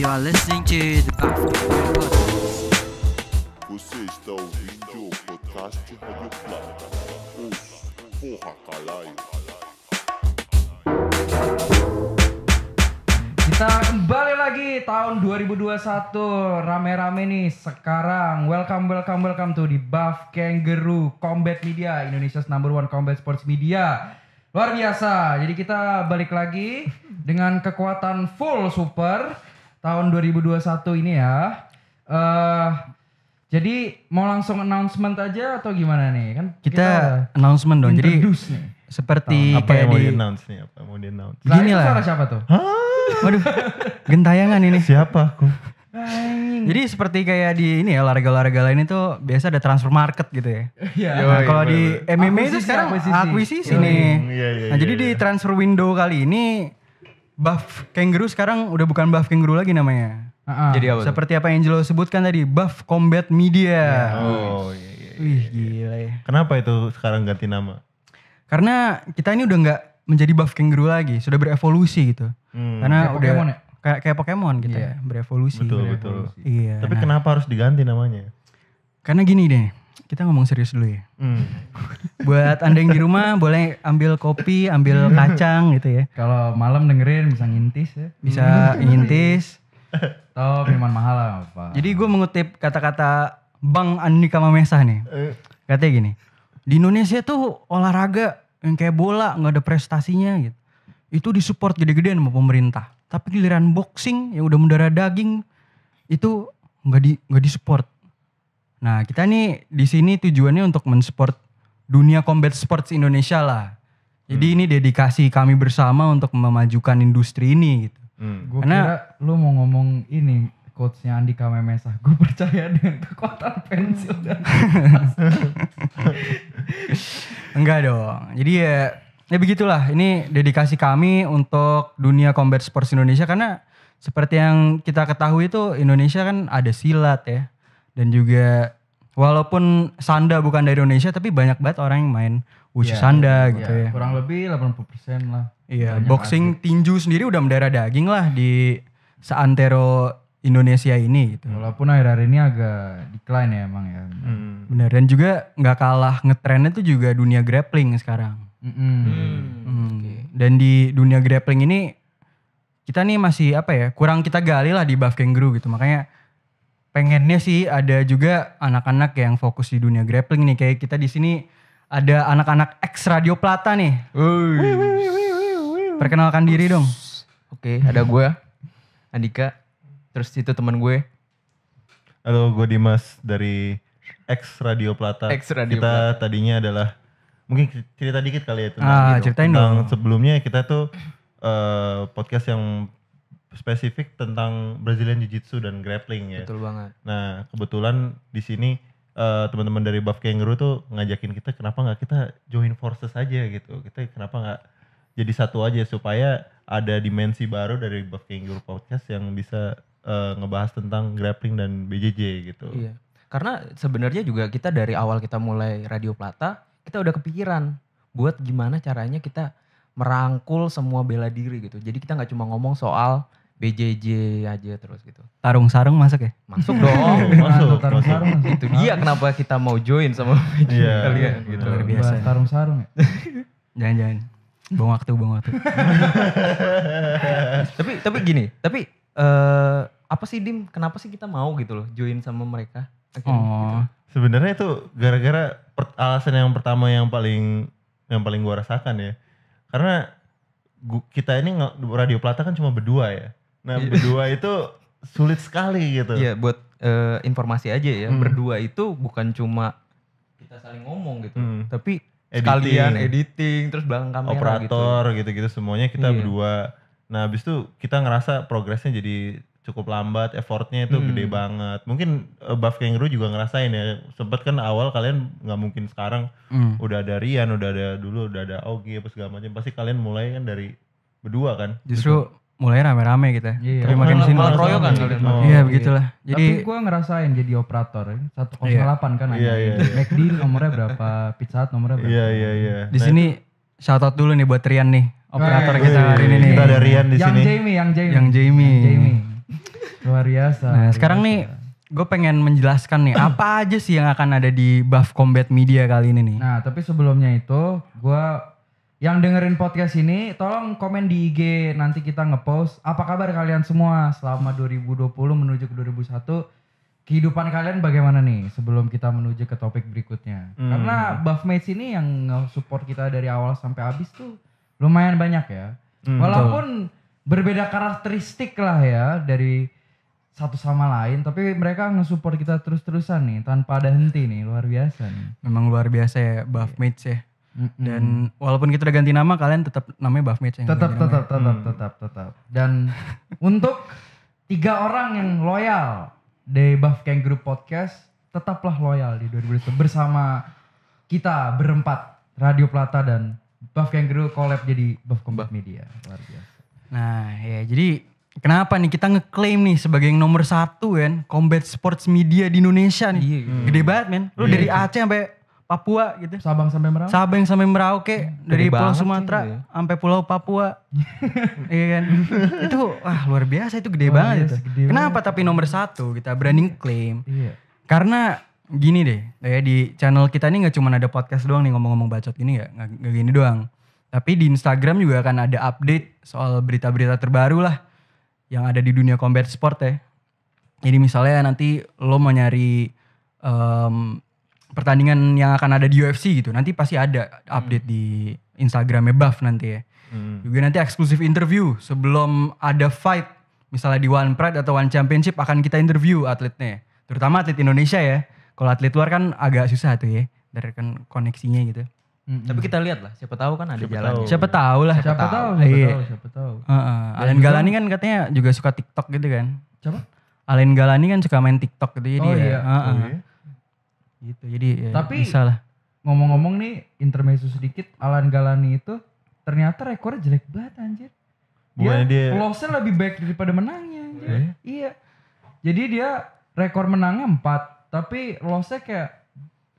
You are listening to the Podcast. Você está ouvindo o podcast Radio Plata. porra, caralho. Kita kembali lagi tahun 2021 rame-rame nih sekarang. Welcome, welcome, welcome to di Buff Kangaroo Combat Media, Indonesia's number one combat sports media. Luar biasa. Jadi kita balik lagi dengan kekuatan full super tahun 2021 ini ya. Uh, jadi mau langsung announcement aja atau gimana nih? Kan kita, kita announcement dong. Jadi nih. seperti apa kayak yang mau di, announce nih? Apa mau di announce? Gini lah. Suara siapa tuh? Hah? Waduh, gentayangan ini. Siapa aku? Jadi seperti kayak di ini ya olahraga-olahraga lain itu biasa ada transfer market gitu ya. Iya. Nah, kalau di MMA itu sekarang akuisisi, akuisisi nih. yeah, iya, iya, nah, iya, jadi di transfer window kali ini buff kangaroo sekarang udah bukan buff kangaroo lagi namanya. Uh-huh. Jadi apa? Seperti apa yang Angelo sebutkan tadi, buff combat media. Ya. Oh, iya, iya, iya Wih, iya, iya. gila ya. Kenapa itu sekarang ganti nama? Karena kita ini udah nggak menjadi buff kangaroo lagi, sudah berevolusi gitu. Hmm. Karena kayak udah Pokemon ya? kayak kayak Pokemon gitu yeah. ya, berevolusi. Betul, berevolusi. Gitu. betul. Iya. Tapi nah, kenapa harus diganti namanya? Karena gini deh kita ngomong serius dulu ya. Hmm. Buat anda yang di rumah boleh ambil kopi, ambil kacang gitu ya. Kalau malam dengerin bisa ngintis ya. Bisa hmm. ngintis. Atau minuman mahal lah apa. Jadi gue mengutip kata-kata Bang Andika Mamesa nih. Eh. Katanya gini, di Indonesia tuh olahraga yang kayak bola nggak ada prestasinya gitu. Itu disupport gede-gedean sama pemerintah. Tapi giliran boxing yang udah mendarah daging itu nggak di nggak disupport Nah, kita nih di sini tujuannya untuk mensupport dunia combat sports Indonesia lah. Jadi hmm. ini dedikasi kami bersama untuk memajukan industri ini gitu. Hmm. Gue kira lu mau ngomong ini coachnya Andi Kamemesa Gue percaya dengan kekuatan pensil dan Enggak dong. Jadi ya ya begitulah. Ini dedikasi kami untuk dunia combat sports Indonesia karena seperti yang kita ketahui itu Indonesia kan ada silat ya dan juga walaupun Sanda bukan dari Indonesia tapi banyak banget orang yang main wushu yeah, Sanda yeah, gitu yeah. ya. Kurang lebih 80% lah. Iya, boxing adik. tinju sendiri udah mendarah daging lah di seantero Indonesia ini gitu. Walaupun akhir-akhir ini agak decline ya emang ya. Mm. Bener dan juga nggak kalah ngetrennya tuh juga dunia grappling sekarang. Mm -hmm. Hmm. Okay. Dan di dunia grappling ini kita nih masih apa ya kurang kita gali lah di buff kangaroo gitu makanya pengennya sih ada juga anak-anak yang fokus di dunia grappling nih kayak kita di sini ada anak-anak ex Radio Plata nih. Perkenalkan diri dong. Oke, ada gue Andika. Terus itu teman gue. Halo, gue Dimas dari ex Radio Plata. Ex Radio kita Plata. tadinya adalah mungkin cerita dikit kali ya tentang ah, gitu. ceritain tentang sebelumnya kita tuh uh, podcast yang spesifik tentang Brazilian Jiu-Jitsu dan grappling ya. Betul banget. Nah, kebetulan di sini uh, teman-teman dari Buff Kangaroo tuh ngajakin kita kenapa nggak kita join forces aja gitu. Kita kenapa nggak jadi satu aja supaya ada dimensi baru dari Buff Kangaroo podcast yang bisa uh, ngebahas tentang grappling dan BJJ gitu. Iya. Karena sebenarnya juga kita dari awal kita mulai Radio Plata, kita udah kepikiran buat gimana caranya kita merangkul semua bela diri gitu. Jadi kita nggak cuma ngomong soal BJJ aja terus gitu. Tarung sarung masuk ya? Masuk dong. masuk. Tarung sarung. Itu dia kenapa kita mau join sama BJJ yeah, kalian yeah, gitu. Luar biasa. Tarung sarung ya? Jangan-jangan. Buang waktu, buang waktu. tapi tapi gini, tapi uh, apa sih Dim? Kenapa sih kita mau gitu loh join sama mereka? Akhirnya, gitu. oh. Gitu. Sebenarnya itu gara-gara alasan yang pertama yang paling yang paling gua rasakan ya. Karena gua, kita ini radio Plata kan cuma berdua ya Nah iya. berdua itu sulit sekali gitu. Iya buat uh, informasi aja ya. Hmm. Berdua itu bukan cuma kita saling ngomong gitu, hmm. tapi editing. editing terus belakang kamera gitu. operator gitu-gitu semuanya kita iya. berdua. Nah abis itu kita ngerasa progresnya jadi cukup lambat, effortnya itu hmm. gede banget. Mungkin uh, Buff Kangaroo juga ngerasain ya. Sempet kan awal kalian nggak mungkin sekarang hmm. udah ada Rian, udah ada dulu, udah ada Ogi apa segala macam. Pasti kalian mulai kan dari berdua kan. Justru mulai rame-rame gitu ya. Iya. Tapi makin sini malah royo kan kalian. Gitu. iya, begitulah. Iya. Jadi Tapi gua ngerasain jadi operator ya. 108 iya. kan Iya, iya. iya. McD nomornya berapa? Pizza Hut nomornya berapa? Iya, iya, iya. Di nah, sini shout out dulu nih buat Rian nih, operator kita hari ini nih. Kita ada Rian di yang sini. Jamie, yang Jamie, yang Jamie. Yang Jamie. Luar biasa. Nah, sekarang nih gue pengen menjelaskan nih apa aja sih yang akan ada di Buff Combat Media kali ini nih. Nah, tapi sebelumnya itu gue yang dengerin podcast ini tolong komen di IG nanti kita ngepost apa kabar kalian semua selama 2020 menuju ke 2001 kehidupan kalian bagaimana nih sebelum kita menuju ke topik berikutnya hmm. karena mates ini yang support kita dari awal sampai habis tuh lumayan banyak ya hmm, walaupun betul. berbeda karakteristik lah ya dari satu sama lain tapi mereka nge-support kita terus-terusan nih tanpa ada henti nih luar biasa nih memang luar biasa ya buff yeah. mates ya dan walaupun kita udah ganti nama, kalian tetap namanya Buff Mage. Tetap, tetap, tetap, hmm. tetap, tetap. Dan untuk tiga orang yang loyal di Buff Kangaroo Podcast, tetaplah loyal di 2019 bersama kita berempat Radio Plata dan Buff Kangaroo collab jadi Buff Combat Media. Luar biasa. Nah ya jadi kenapa nih kita ngeklaim nih sebagai yang nomor satu kan combat sports media di Indonesia nih. Iya, Gede banget men. Lu iya, dari Aceh sampai Papua gitu. Sabang sampai Merauke. Sabang sampai Merauke hmm, dari Pulau Sumatera ya. sampai Pulau Papua. iya kan? itu wah luar biasa itu gede oh, banget biasa, itu. Gede Kenapa banget. tapi nomor satu kita gitu, branding claim? Iya. Karena gini deh, ya di channel kita ini nggak cuma ada podcast doang nih ngomong-ngomong bacot gini ya, nggak gini doang. Tapi di Instagram juga akan ada update soal berita-berita terbaru lah yang ada di dunia combat sport ya. Jadi misalnya nanti lo mau nyari um, pertandingan yang akan ada di UFC gitu. Nanti pasti ada update hmm. di Instagramnya Buff nanti ya. Hmm. Juga nanti eksklusif interview sebelum ada fight misalnya di One Pride atau One Championship akan kita interview atletnya. Terutama atlet Indonesia ya. Kalau atlet luar kan agak susah tuh ya dari kan koneksinya gitu. hmm, hmm. Tapi kita lihat lah, siapa tahu kan ada siapa jalan. Tahu. Siapa tahu lah. Siapa, siapa tahu, tahu, siapa iya. tahu, siapa tahu. Uh, uh. Galani kan katanya juga suka TikTok gitu kan. Siapa? Alan Galani kan suka main TikTok gitu oh, ya iya. oh, iya. Uh, uh. Oh, iya gitu jadi ya, tapi salah ngomong-ngomong nih intermezzo sedikit Alan Galani itu ternyata rekor jelek banget anjir Bukannya dia, dia lossnya lebih baik daripada menangnya anjir. Eh? iya jadi dia rekor menangnya 4 tapi lossnya kayak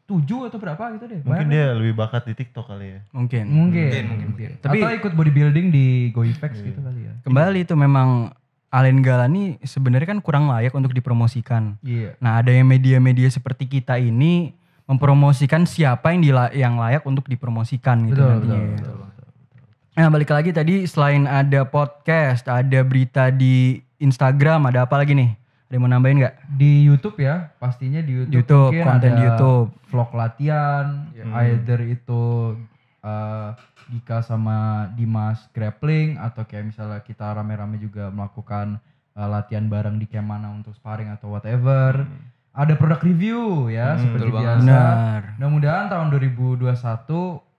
tujuh atau berapa gitu deh mungkin dia lebih bakat di TikTok kali ya mungkin mungkin, mungkin, mungkin. tapi atau ikut bodybuilding di GoFX iya. gitu kali ya kembali itu memang Alen Galani sebenarnya kan kurang layak untuk dipromosikan. Iya. Yeah. Nah, ada yang media-media seperti kita ini mempromosikan siapa yang dila yang layak untuk dipromosikan gitu betul, nantinya. Betul, ya. betul, betul, betul. Nah, balik lagi tadi selain ada podcast, ada berita di Instagram, ada apa lagi nih? Ada yang mau nambahin nggak? Di YouTube ya, pastinya di YouTube. YouTube konten ada di YouTube. Vlog latihan, hmm. either itu uh, Dika sama Dimas grappling atau kayak misalnya kita rame-rame juga melakukan uh, latihan bareng di kayak mana untuk sparring atau whatever. Hmm. Ada produk review ya hmm, seperti biasa. Benar. Mudah-mudahan tahun 2021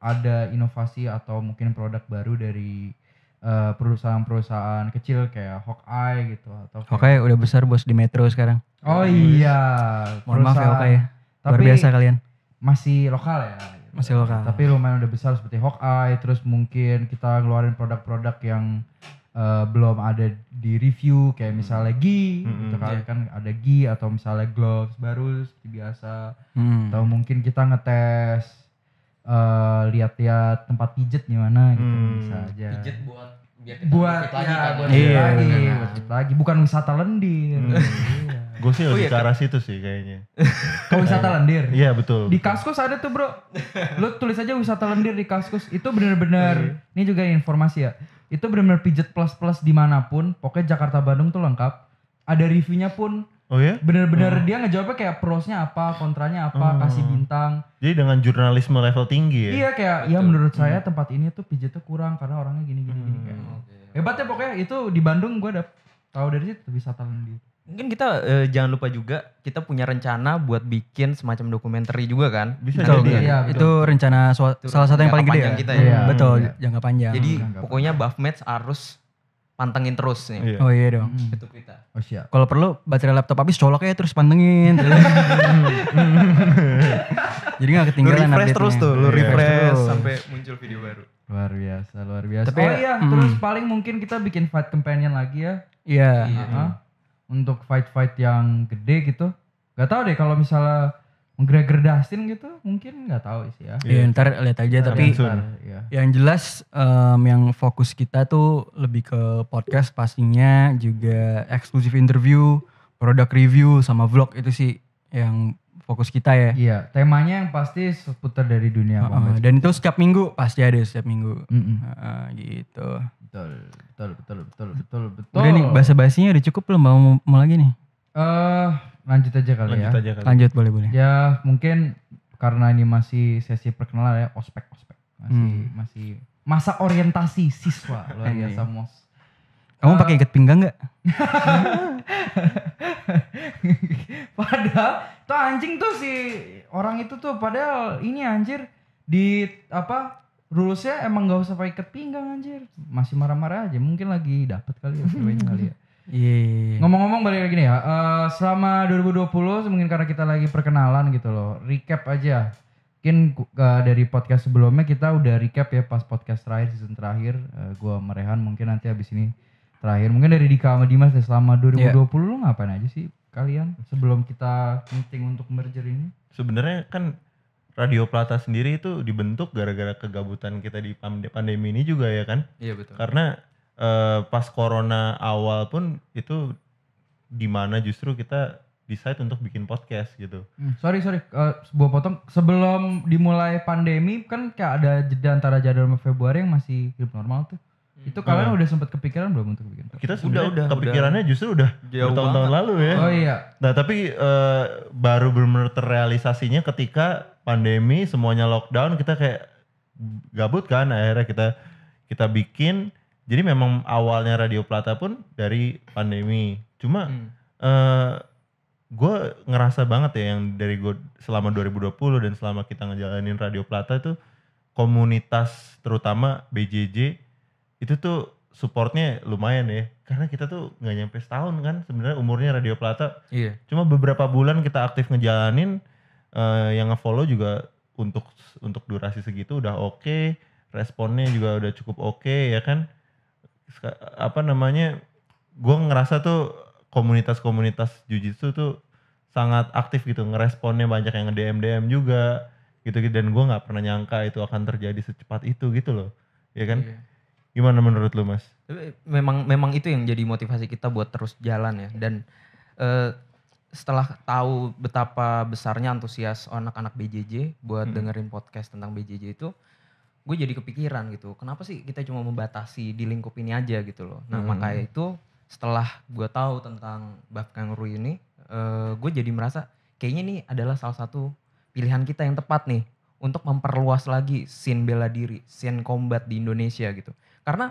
ada inovasi atau mungkin produk baru dari eh, perusahaan-perusahaan kecil kayak Hawkeye gitu atau Hawkeye udah besar bos di Metro sekarang. Oh iya. Mohon maaf ya Hawkeye. Luar biasa kalian. Masih lokal ya masih lokal. Tapi lumayan udah besar seperti Hawkeye, terus mungkin kita ngeluarin produk-produk yang uh, belum ada di review kayak misalnya hmm. gi mm-hmm, kan, yeah. kan ada gi atau misalnya gloves baru seperti biasa mm. atau mungkin kita ngetes uh, lihat-lihat tempat pijet mana gitu mm. bisa aja pijet buat biar kita buat ya, lagi kan buat iya, lagi, iya, iya. lagi bukan wisata lendir hmm. Gue sih oh lebih iya, ke arah situ sih kayaknya. ke wisata lendir? Iya betul. Di Kaskus ada tuh bro. Lo tulis aja wisata lendir di Kaskus. Itu bener-bener, oh, iya. ini juga informasi ya. Itu bener-bener pijet plus-plus dimanapun. Pokoknya Jakarta-Bandung tuh lengkap. Ada reviewnya pun Oh iya. Bener-bener oh. dia ngejawabnya kayak prosnya apa, kontranya apa, oh. kasih bintang. Jadi dengan jurnalisme level tinggi ya? Iya kayak, ya Betul. ya menurut saya hmm. tempat ini tuh pijatnya kurang karena orangnya gini-gini. Hmm. Gini, kayak. Hmm, okay. Hebat ya pokoknya itu di Bandung gue udah tahu dari situ wisata lendir. Mungkin kita eh, jangan lupa juga kita punya rencana buat bikin semacam dokumenter juga kan? Bisa Betul, iya, Itu rencana sua- Itu salah satu yang paling gede ya. kita ya. Iya, Betul, iya. jangka panjang. Jadi pokoknya buff match harus pantengin terus nih. Iya. oh iya dong. Itu kita. Hmm. Oh siap. Kalau perlu baterai laptop habis colok aja terus pantengin. Jadi nggak ketinggalan refresh terus tuh, lu iya. refresh Terus. sampai muncul video baru. Luar biasa, luar biasa. Tapi- oh iya, terus paling mungkin kita bikin fight companion lagi ya. Iya. -huh. Iya untuk fight-fight yang gede gitu. nggak tahu deh kalau misalnya McGregor Dustin gitu mungkin nggak tahu sih ya. Iya yeah, ntar lihat aja ntar tapi ntar, ya. yang jelas um, yang fokus kita tuh lebih ke podcast pastinya juga eksklusif interview, produk review sama vlog itu sih yang fokus kita ya. Iya, temanya yang pasti seputar dari dunia uh, Dan itu setiap minggu pasti ada setiap minggu. Mm -mm. Uh, gitu. Betul, betul, betul, betul, betul, betul. Udah nih bahasa bahasinya udah cukup belum mau mau lagi nih? Eh, uh, lanjut aja kali lanjut ya. Aja kali. Lanjut boleh boleh. Ya mungkin karena ini masih sesi perkenalan ya ospek ospek masih hmm. masih masa orientasi siswa luar biasa mos. Kamu uh, pakai ikat pinggang nggak? Padahal Tuh anjing tuh si orang itu tuh padahal ini anjir di apa rulesnya emang gak usah pakai ketinggalan pinggang anjir masih marah-marah aja mungkin lagi dapat kali ya kali ya iya, iya, iya. Ngomong-ngomong balik lagi nih ya, uh, selama 2020 mungkin karena kita lagi perkenalan gitu loh, recap aja. Mungkin uh, dari podcast sebelumnya kita udah recap ya pas podcast terakhir season terakhir, uh, gua merehan mungkin nanti habis ini terakhir. Mungkin dari di kamar Dimas deh, selama 2020 yeah. lu ngapain aja sih? kalian sebelum kita meeting untuk merger ini? Sebenarnya kan Radio Plata sendiri itu dibentuk gara-gara kegabutan kita di pandemi ini juga ya kan? Iya betul. Karena eh, pas corona awal pun itu di mana justru kita decide untuk bikin podcast gitu. Hmm, sorry sorry, uh, sebuah potong sebelum dimulai pandemi kan kayak ada jeda antara Januari sama Februari yang masih hidup normal tuh. Itu kalian hmm. udah sempat kepikiran belum untuk bikin? Kita sudah udah kepikirannya udah. justru udah bertahun-tahun lalu ya. Oh iya. Nah, tapi uh, baru benar terrealisasinya ketika pandemi semuanya lockdown kita kayak gabut kan akhirnya kita kita bikin jadi memang awalnya Radio Plata pun dari pandemi. Cuma hmm. uh, eh, gue ngerasa banget ya yang dari gue selama 2020 dan selama kita ngejalanin Radio Plata itu komunitas terutama BJJ itu tuh supportnya lumayan ya karena kita tuh nggak nyampe setahun kan sebenarnya umurnya Radio Plata iya. cuma beberapa bulan kita aktif ngejalanin uh, yang ngefollow juga untuk untuk durasi segitu udah oke okay, responnya juga udah cukup oke okay, ya kan apa namanya gue ngerasa tuh komunitas-komunitas jujitsu tuh sangat aktif gitu ngeresponnya banyak yang nge-DM DM juga gitu, -gitu. dan gue nggak pernah nyangka itu akan terjadi secepat itu gitu loh ya kan iya Gimana menurut lu mas? Memang memang itu yang jadi motivasi kita buat terus jalan ya. Dan uh, setelah tahu betapa besarnya antusias anak-anak BJJ buat hmm. dengerin podcast tentang BJJ itu, gue jadi kepikiran gitu. Kenapa sih kita cuma membatasi di lingkup ini aja gitu loh. Nah hmm. makanya itu setelah gue tahu tentang Bab Kanguru ini, uh, eh, gue jadi merasa kayaknya ini adalah salah satu pilihan kita yang tepat nih untuk memperluas lagi scene bela diri, scene combat di Indonesia gitu. Karena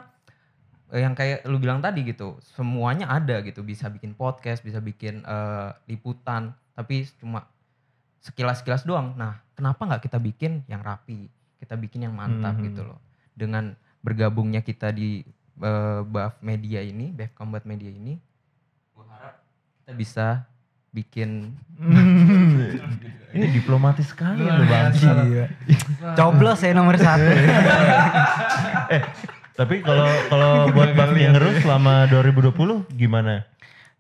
eh, yang kayak lu bilang tadi gitu, semuanya ada gitu, bisa bikin podcast, bisa bikin uh, liputan, tapi cuma sekilas-sekilas doang. Nah, kenapa nggak kita bikin yang rapi, kita bikin yang mantap hmm. gitu loh. Dengan bergabungnya kita di uh, buff Media ini, buff Combat Media ini, gua harap kita bisa bikin ini diplomatis sekali loh ya, bang iya. coblos ya nomor satu eh tapi kalau kalau buat Bang Dingerus selama 2020 gimana?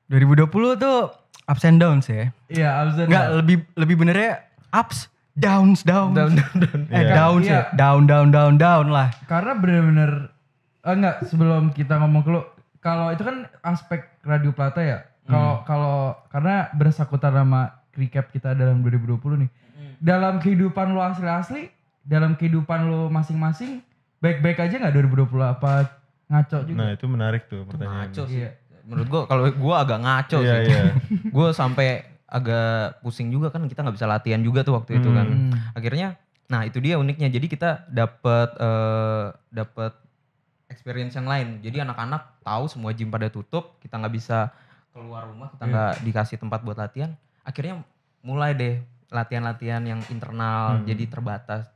2020 tuh ups and downs ya. Iya, ups and Nggak, downs. lebih lebih benernya ups, downs, downs. Down, down, down. Eh, yeah. downs ya. Iya. Down, down, down, down lah. Karena bener-bener, enggak, eh, sebelum kita ngomong ke lu, kalau itu kan aspek Radio Plata ya. Kalau hmm. kalau karena bersangkutan sama recap kita dalam 2020 nih. Hmm. Dalam kehidupan lu asli-asli, dalam kehidupan lu masing-masing, baik-baik aja nggak 2020 apa ngaco juga? Nah itu menarik tuh pertanyaannya. Ngaco sih. Iya. Menurut gua kalau gua agak ngaco iya, sih. Iya. gua sampai agak pusing juga kan kita nggak bisa latihan juga tuh waktu hmm. itu kan. Hmm. Akhirnya nah itu dia uniknya. Jadi kita dapat uh, eh, dapat experience yang lain. Jadi anak-anak tahu semua gym pada tutup, kita nggak bisa keluar rumah, kita iya. nggak yeah. dikasih tempat buat latihan. Akhirnya mulai deh latihan-latihan yang internal hmm. jadi terbatas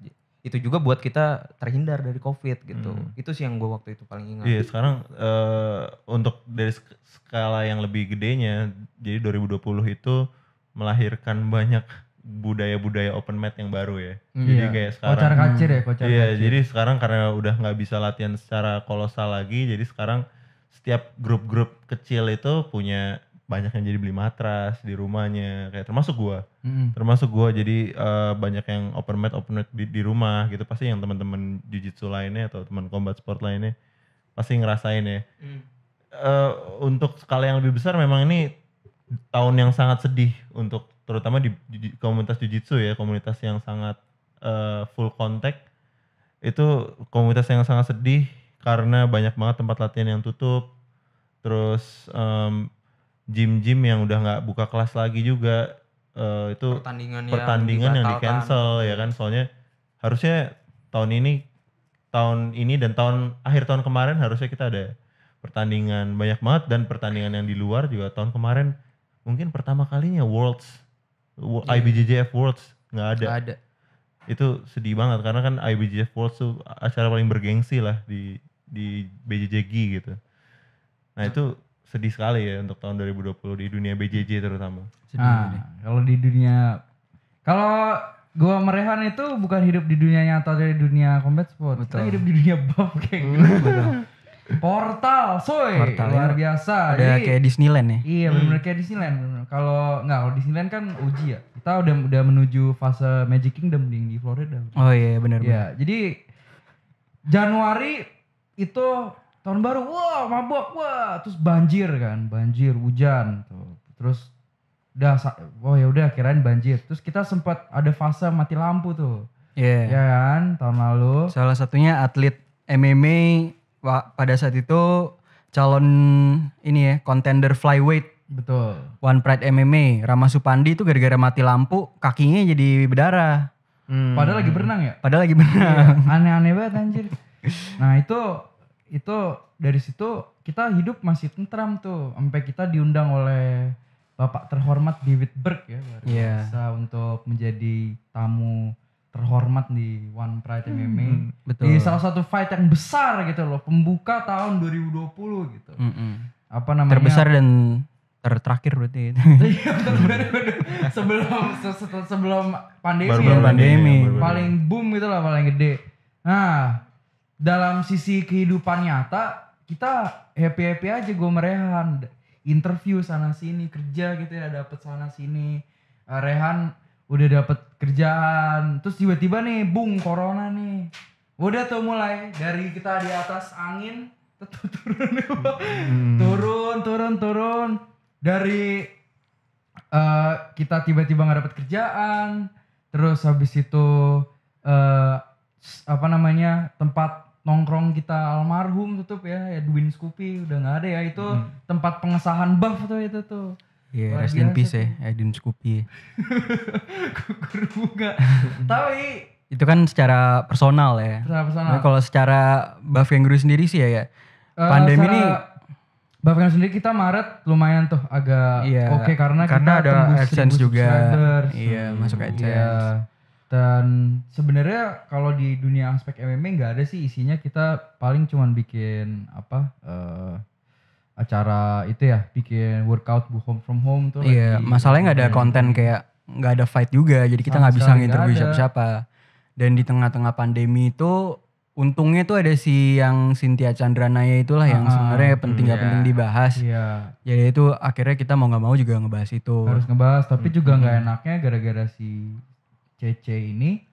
itu juga buat kita terhindar dari covid gitu hmm. itu sih yang gue waktu itu paling ingat iya sekarang uh, untuk dari skala yang lebih gedenya jadi 2020 itu melahirkan banyak budaya-budaya open mat yang baru ya hmm. jadi iya. kayak sekarang kocar kacir ya kocar iya kacir. jadi sekarang karena udah nggak bisa latihan secara kolosal lagi jadi sekarang setiap grup-grup kecil itu punya banyak yang jadi beli matras di rumahnya kayak termasuk gua hmm. termasuk gua jadi uh, banyak yang open mat open mat di, di rumah gitu pasti yang teman-teman jujitsu lainnya atau teman combat sport lainnya pasti ngerasain ya hmm. uh, untuk skala yang lebih besar memang ini tahun yang sangat sedih untuk terutama di, di komunitas jujitsu ya komunitas yang sangat uh, full contact itu komunitas yang sangat sedih karena banyak banget tempat latihan yang tutup terus um, gym-gym yang udah nggak buka kelas lagi juga uh, itu pertandingan, pertandingan yang, yang di cancel ya kan soalnya harusnya tahun ini tahun ini dan tahun akhir tahun kemarin harusnya kita ada pertandingan banyak banget dan pertandingan yang di luar juga tahun kemarin mungkin pertama kalinya Worlds yeah. IBJJF iya. Worlds nggak ada. ada itu sedih banget karena kan IBJJF Worlds tuh acara paling bergengsi lah di di BJJG gitu. nah. itu sedih sekali ya untuk tahun 2020 di dunia BJJ terutama. Ah, sedih kalau di dunia kalau gua merehan itu bukan hidup di dunia nyata dari dunia combat sport. Betul. Kita hidup di dunia buff kayak hmm, gitu. Portal, soy, Portal, luar ya. biasa. ada kayak Disneyland ya. Iya, benar-benar hmm. kayak Disneyland. Kalau nggak kalau Disneyland kan uji ya. Kita udah udah menuju fase Magic Kingdom di, di Florida. Oh iya, benar-benar. Ya, jadi Januari itu tahun baru wah mabok wah terus banjir kan banjir hujan tuh terus udah wah oh ya udah kirain banjir terus kita sempat ada fase mati lampu tuh Iya yeah. ya kan tahun lalu salah satunya atlet MMA wah, pada saat itu calon ini ya contender flyweight betul One Pride MMA Rama Supandi itu gara-gara mati lampu kakinya jadi berdarah hmm. padahal lagi berenang ya padahal lagi berenang iya, aneh-aneh banget anjir nah itu itu dari situ kita hidup masih tentram tuh sampai kita diundang oleh bapak terhormat David Burke ya baru yeah. bisa untuk menjadi tamu terhormat di One Pride MMA mm, hmm, betul. di salah satu fight yang besar gitu loh pembuka tahun 2020 gitu mm -hmm. apa namanya terbesar dan terakhir berarti iya, sebelum sebelum pandemi baru ya, pandemi, ya, pandemi. paling boom gitu lah paling gede nah dalam sisi kehidupan nyata kita happy happy aja gue merehan interview sana sini kerja gitu ya dapet sana sini uh, Rehan udah dapet kerjaan terus tiba-tiba nih bung corona nih udah tuh mulai dari kita di atas angin tuh turun hmm. turun turun turun dari uh, kita tiba-tiba nggak dapet kerjaan terus habis itu uh, apa namanya tempat nongkrong kita almarhum tutup ya Edwin Scoopy udah nggak ada ya itu hmm. tempat pengesahan buff tuh itu tuh Iya, yeah, rest in peace ya, Edwin Scoopy. Gugur bunga. Tapi itu kan secara personal ya. Secara personal. Nah, kalau secara buff yang gue sendiri sih ya ya. Uh, pandemi ini buff yang sendiri kita Maret lumayan tuh agak iya, oke okay, karena, karena kita ada AdSense juga. Iya, yeah, masuk iya. AdSense. Yeah dan sebenarnya kalau di dunia aspek MMA nggak ada sih isinya kita paling cuman bikin apa uh, acara itu ya bikin workout bu home from home tuh iya lagi, masalahnya nggak ada konten kayak nggak ada fight juga jadi kita nggak bisa nginterview siapa-siapa dan di tengah-tengah pandemi itu untungnya tuh ada si yang Cynthia Chandra Chandranaya itulah yang ah, ah, sebenarnya mm, penting gak iya. penting dibahas. Iya. Jadi itu akhirnya kita mau nggak mau juga ngebahas itu. Harus ngebahas, tapi mm, juga nggak hmm. enaknya gara-gara si CC ini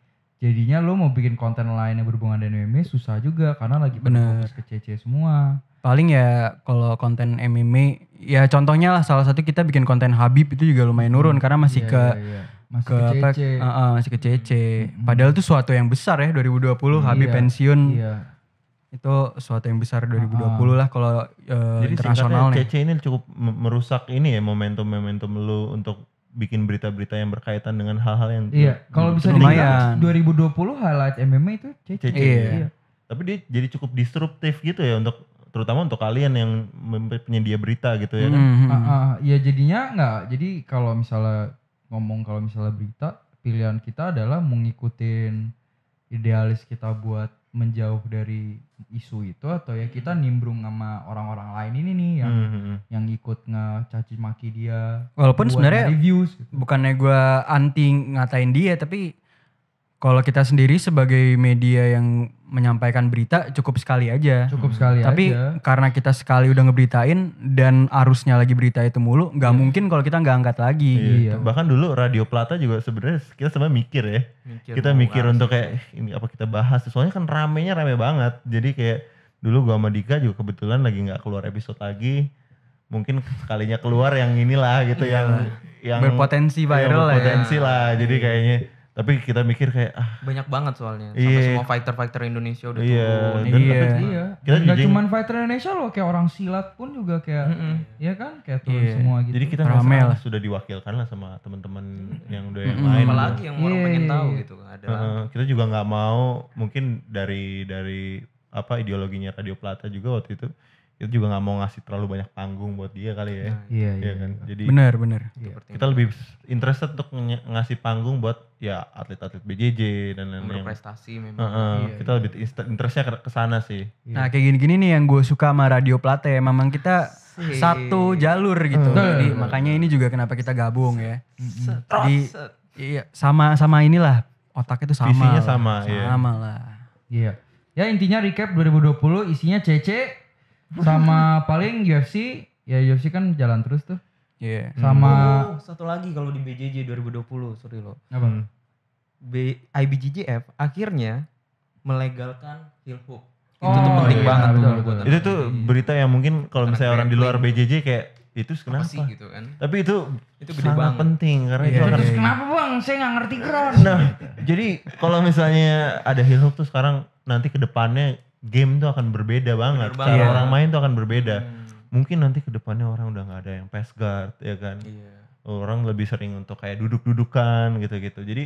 jadinya lo mau bikin konten lain yang berhubungan dengan MMA susah juga karena lagi bener ke CC semua paling ya kalau konten MMA ya contohnya lah salah satu kita bikin konten Habib itu juga lumayan nurun hmm, karena masih yeah, ke yeah, yeah. Masih ke, ke CC. uh, uh, masih ke CC. Hmm. Padahal itu suatu yang besar ya 2020 hmm, iya, Habib iya, pensiun. Iya. Itu suatu yang besar 2020 ah. lah kalau uh, internasional nih. CC ini cukup merusak ini ya momentum-momentum lu untuk bikin berita-berita yang berkaitan dengan hal-hal yang Iya, kalau hmm, bisa dibilang 2020 highlight MMA itu Cece. Cece. Iya. iya. Tapi dia jadi cukup disruptif gitu ya untuk terutama untuk kalian yang penyedia berita gitu ya kan. Mm-hmm. Uh, uh, ya jadinya nggak. Jadi kalau misalnya ngomong kalau misalnya berita, pilihan kita adalah mengikutin idealis kita buat menjauh dari isu itu atau ya kita nimbrung sama orang-orang lain ini nih yang hmm. hmm, hmm. yang ikut ngecaci maki dia walaupun sebenarnya reviews gitu. bukannya gue anti ngatain dia tapi kalau kita sendiri sebagai media yang menyampaikan berita cukup sekali aja. Cukup sekali Tapi aja. Tapi karena kita sekali udah ngeberitain dan arusnya lagi berita itu mulu, nggak yeah. mungkin kalau kita nggak angkat lagi. Iya. Gitu. Iya. Bahkan dulu Radio Plata juga sebenarnya kita sama mikir ya. Mikir kita mikir untuk kayak ini apa kita bahas. Soalnya kan ramenya rame banget. Jadi kayak dulu gua sama Dika juga kebetulan lagi nggak keluar episode lagi. Mungkin sekalinya keluar yang inilah gitu iya. yang yang berpotensi viral ya. berpotensi lah. Ya. lah. Jadi kayaknya tapi kita mikir kayak ah banyak banget soalnya iya. yeah. semua fighter fighter Indonesia udah iya. turun dan iya. Tapi, iya. kita nggak cuma fighter Indonesia loh kayak orang silat pun juga kayak mm -hmm. ya kan kayak turun yeah. semua gitu jadi kita ramel sudah diwakilkan lah sama teman-teman yang udah yang mm -hmm. lain apalagi yang orang yeah. pengen iya, tahu iya. gitu ada uh, kita juga nggak mau mungkin dari dari apa ideologinya Radio Plata juga waktu itu kita juga nggak mau ngasih terlalu banyak panggung buat dia kali ya. Nah, iya, iya, iya kan. Jadi benar benar. Iya. Kita lebih interested untuk ngasih panggung buat ya atlet-atlet BJJ dan lain-lain. Berprestasi memang. Uh, uh, iya, kita iya. lebih interestnya ke sana sih. Iya. Nah, kayak gini-gini nih yang gue suka sama Radio Plate, memang kita si. satu jalur gitu. Uh, Jadi uh, makanya ini juga kenapa kita gabung ya. Set, Jadi set. iya sama sama inilah otaknya itu sama. Visinya sama, sama, sama iya. lah. Iya. Ya intinya recap 2020 isinya CC sama paling UFC, ya UFC kan jalan terus tuh. Iya. Yeah. Sama oh, satu lagi kalau di BJJ 2020, sorry lo. Apa? B, IBJJF akhirnya melegalkan heel hook. Oh, itu tuh iya, penting iya, banget betul, tuh. Betul, betul. Itu tuh iya. berita yang mungkin kalau misalnya orang di luar BJJ kayak itu kenapa? sih gitu kan. Tapi itu itu gede sangat banget. penting karena yeah. itu akan kenapa Bang? Saya nggak ngerti keras. Nah, jadi kalau misalnya ada heel hook tuh sekarang nanti kedepannya game tuh akan berbeda banget. Bener Cara orang main tuh akan berbeda. Hmm. Mungkin nanti kedepannya orang udah nggak ada yang pass guard ya kan. Iya. Orang lebih sering untuk kayak duduk-dudukan gitu-gitu. Jadi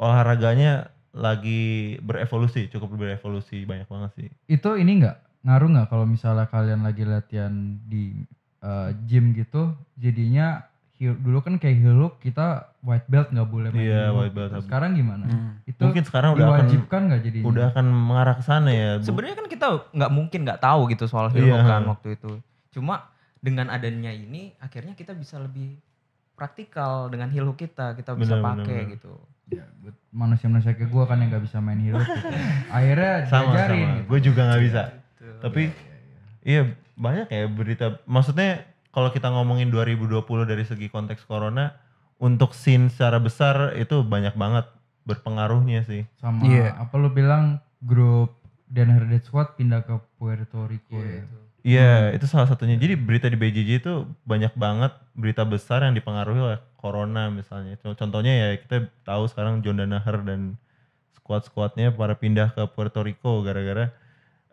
olahraganya lagi berevolusi, cukup berevolusi banyak banget sih. Itu ini nggak ngaruh nggak kalau misalnya kalian lagi latihan di uh, gym gitu, jadinya dulu kan kayak hero kita white belt nggak boleh main yeah, white belt. sekarang gimana? Hmm. Itu mungkin sekarang udah diwajibkan nggak jadi udah akan mengarah ke sana ya. Sebenarnya kan kita nggak mungkin nggak tahu gitu soal hilukan iya. yeah. kan waktu itu. Cuma dengan adanya ini akhirnya kita bisa lebih praktikal dengan hero kita kita bisa pakai gitu. Ya, manusia-manusia kayak gue kan yang nggak bisa main hero. Gitu. Akhirnya sama, diajarin. Sama. Gitu. Gue juga nggak bisa. Gitu. Tapi ya, ya, ya. iya banyak ya berita. Maksudnya kalau kita ngomongin 2020 dari segi konteks corona untuk scene secara besar itu banyak banget berpengaruhnya sih. Sama yeah. apa lu bilang grup dan Herded Squad pindah ke Puerto Rico yeah, ya. Iya, yeah, hmm. itu salah satunya. Jadi berita di BJJ itu banyak banget berita besar yang dipengaruhi oleh corona misalnya. Contohnya ya kita tahu sekarang John Danaher dan squad-squadnya para pindah ke Puerto Rico gara-gara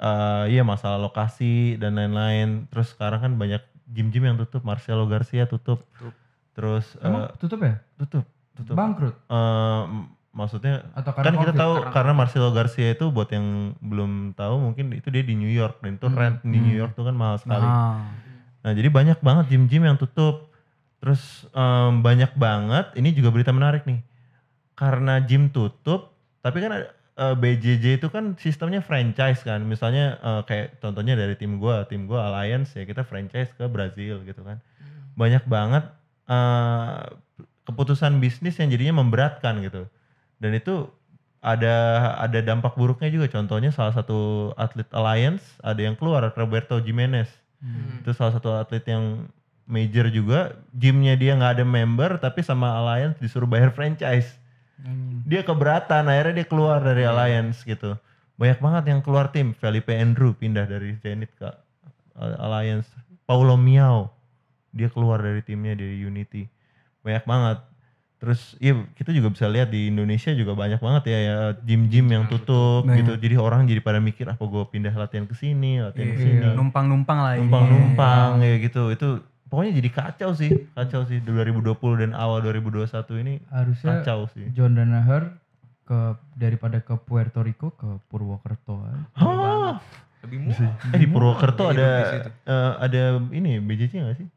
uh, ya masalah lokasi dan lain-lain. Terus sekarang kan banyak Jim-Jim yang tutup, Marcelo Garcia tutup. tutup. Terus Emang uh, tutup ya? Tutup, tutup. Bangkrut. Uh, maksudnya Atau kan kita tahu karena, karena Marcelo Garcia itu buat yang belum tahu mungkin itu dia di New York dan itu hmm. rent di New hmm. York itu kan mahal sekali. Nah, nah jadi banyak banget Jim Jim yang tutup. Terus um, banyak banget ini juga berita menarik nih. Karena gym tutup, tapi kan ada uh, eh, BJJ itu kan sistemnya franchise kan. Misalnya uh, kayak contohnya dari tim gue, tim gue Alliance ya kita franchise ke Brazil gitu kan. Hmm. Banyak banget uh, keputusan bisnis yang jadinya memberatkan gitu. Dan itu ada ada dampak buruknya juga. Contohnya salah satu atlet Alliance ada yang keluar Roberto Jimenez. Hmm. Itu salah satu atlet yang major juga. Gymnya dia nggak ada member tapi sama Alliance disuruh bayar franchise Hmm. Dia keberatan, akhirnya dia keluar dari hmm. Alliance gitu. Banyak banget yang keluar tim. Felipe Andrew pindah dari Zenit ke Alliance. Paulo Miao dia keluar dari timnya dari Unity. Banyak banget. Terus iya kita juga bisa lihat di Indonesia juga banyak banget ya ya gym-gym yang tutup banyak. Nah, gitu. Iya. Jadi orang jadi pada mikir apa gue pindah latihan ke sini, latihan ke iya, sini. Numpang-numpang lah. Ya. Numpang-numpang ya gitu. Itu pokoknya jadi kacau sih kacau sih 2020 dan awal 2021 ini harusnya kacau sih John Danaher ke daripada ke Puerto Rico ke Purwokerto eh. Hah? lebih murah iya, eh, di Purwokerto ada uh, ada ini BJC gak sih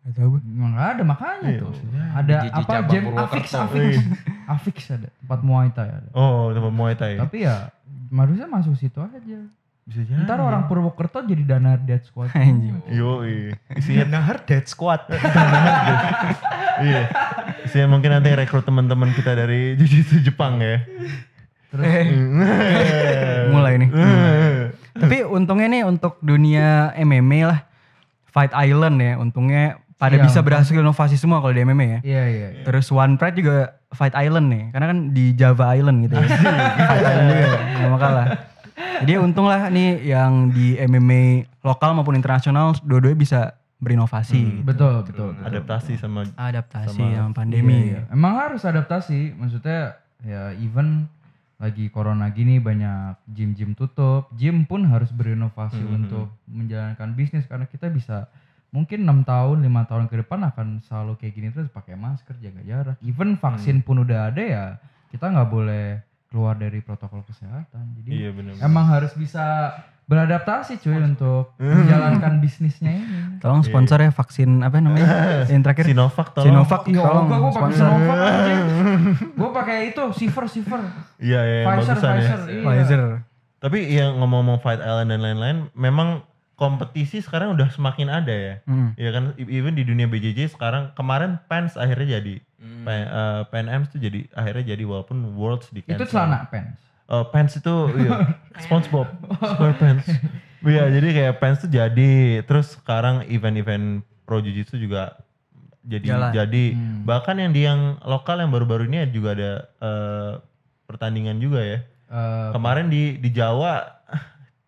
Gak tahu gue. Gak ada makanya iya, tuh. Ada BJJ apa jam afix afix. afix ada tempat Muay Thai ada. Oh, tempat Muay Thai. Tapi ya harusnya masuk situ aja. Bisa jadi. Ntar orang Purwokerto jadi dana dead squad. Oh. Yo, isinya dana dead squad. Iya. Isinya mungkin nanti rekrut teman-teman kita dari jujitsu Jepang ya. Terus eh. mulai nih. Hmm. Tapi untungnya nih untuk dunia MMA lah, Fight Island ya, untungnya pada iya, bisa berhasil inovasi semua kalau di MMA ya. Iya, iya, iya. Terus One Pride juga Fight Island nih, karena kan di Java Island gitu ya. Fight Island juga, nggak kalah. Jadi ya untunglah nih yang di MMA lokal maupun internasional dua-duanya bisa berinovasi. Hmm, gitu. Betul, betul, betul. Adaptasi betul. sama adaptasi sama, sama iya, pandemi. Iya, iya. Emang harus adaptasi, maksudnya ya even lagi corona gini banyak gym-gym tutup, gym pun harus berinovasi hmm. hmm untuk hmm. menjalankan bisnis karena kita bisa mungkin enam tahun lima tahun ke depan akan selalu kayak gini terus pakai masker jaga jarak. Even vaksin hmm. pun udah ada ya kita nggak boleh keluar dari protokol kesehatan. Jadi iya, bener -bener. emang harus bisa beradaptasi cuy untuk menjalankan bisnisnya ini. Tolong sponsor ya vaksin apa namanya? Yang terakhir Sinovac tolong. Sinovac Yo, iya, tolong. Gua, gua pakai Sinovac Gua pakai itu Siver Siver. Iya iya Pfizer Pfizer. Ya. Pfizer. Iya. Tapi yang ngomong-ngomong Fight Island dan lain-lain memang kompetisi sekarang udah semakin ada ya. Hmm. Ya kan even di dunia BJJ sekarang kemarin pens akhirnya jadi hmm. pen, uh, pen itu tuh jadi akhirnya jadi walaupun worlds di Itu celana pens. Uh, eh, pens itu iya, SpongeBob oh. SquarePants. Iya, jadi kayak pens tuh jadi terus sekarang event-event pro jiu-jitsu juga jadi Jalan. jadi hmm. bahkan yang di yang lokal yang baru-baru ini juga ada uh, pertandingan juga ya. Uh, Kemarin di di Jawa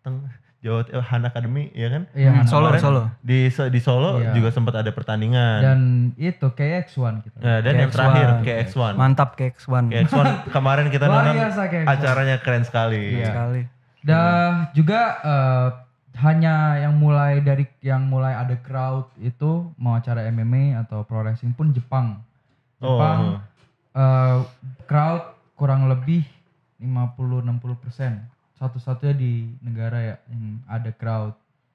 Jawa eh, Han Academy ya kan? Iya, hmm, Solo, Solo. Di di Solo iya. juga sempat ada pertandingan. Dan itu KX1 kita. Nah, dan KX1, yang terakhir KX1. Mantap KX1. KX1 kemarin kita nonton acaranya keren sekali. Iya. Keren Iya. Sekali. Dan hmm. juga uh, hanya yang mulai dari yang mulai ada crowd itu mau acara MMA atau pro wrestling pun Jepang. Oh, oh, Jepang oh. uh, crowd kurang lebih 50 60 satu-satunya di negara ya yang ada crowd